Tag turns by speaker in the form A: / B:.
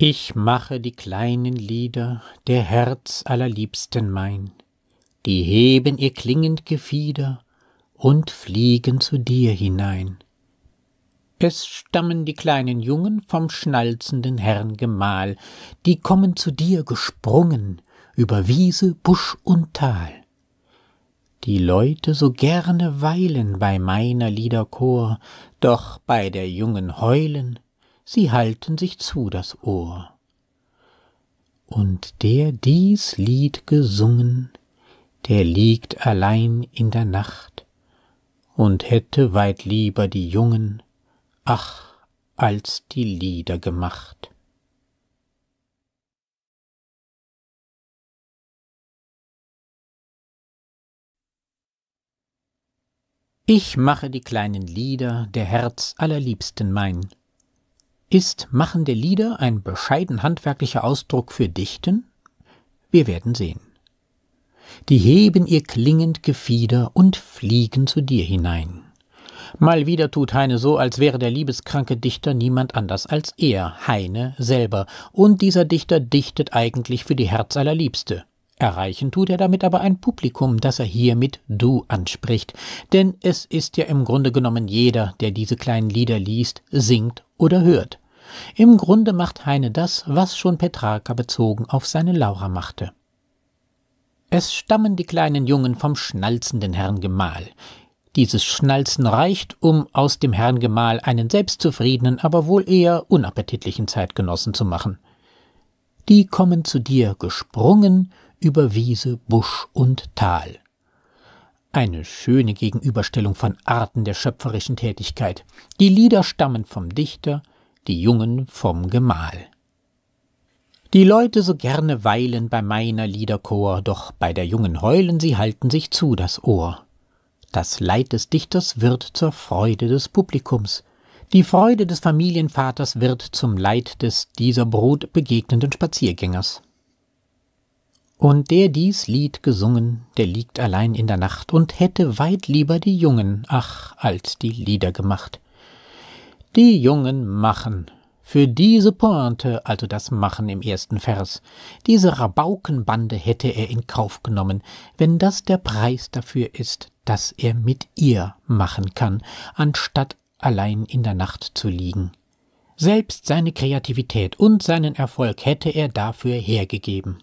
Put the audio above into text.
A: Ich mache die kleinen Lieder der Herz allerliebsten mein, die heben ihr klingend Gefieder und fliegen zu dir hinein. Es stammen die kleinen Jungen vom schnalzenden Herrn Gemahl, die kommen zu dir gesprungen über Wiese, Busch und Tal. Die Leute so gerne weilen bei meiner Liederchor, doch bei der Jungen heulen, sie halten sich zu das Ohr. Und der dies Lied gesungen, der liegt allein in der Nacht und hätte weit lieber die Jungen, ach, als die Lieder gemacht. Ich mache die kleinen Lieder der Herz allerliebsten mein, ist machende Lieder ein bescheiden handwerklicher Ausdruck für Dichten? Wir werden sehen. Die heben ihr klingend Gefieder und fliegen zu dir hinein. Mal wieder tut Heine so, als wäre der liebeskranke Dichter niemand anders als er, Heine selber, und dieser Dichter dichtet eigentlich für die Herzallerliebste. Erreichen tut er damit aber ein Publikum, das er hiermit du anspricht, denn es ist ja im Grunde genommen jeder, der diese kleinen Lieder liest, singt oder hört. Im Grunde macht Heine das, was schon Petrarca bezogen auf seine Laura machte. Es stammen die kleinen Jungen vom schnalzenden Herrn Gemahl. Dieses Schnalzen reicht, um aus dem Herrn Gemahl einen selbstzufriedenen, aber wohl eher unappetitlichen Zeitgenossen zu machen. Die kommen zu dir gesprungen über Wiese, Busch und Tal. Eine schöne Gegenüberstellung von Arten der schöpferischen Tätigkeit. Die Lieder stammen vom Dichter, die Jungen vom Gemahl. Die Leute so gerne weilen bei meiner Liederchor, doch bei der Jungen heulen, sie halten sich zu das Ohr. Das Leid des Dichters wird zur Freude des Publikums. Die Freude des Familienvaters wird zum Leid des dieser Brut begegnenden Spaziergängers. Und der dies Lied gesungen, der liegt allein in der Nacht und hätte weit lieber die Jungen, ach, als die Lieder gemacht. Die Jungen machen. Für diese Pointe, also das Machen im ersten Vers, diese Rabaukenbande hätte er in Kauf genommen, wenn das der Preis dafür ist, dass er mit ihr machen kann, anstatt allein in der Nacht zu liegen. Selbst seine Kreativität und seinen Erfolg hätte er dafür hergegeben.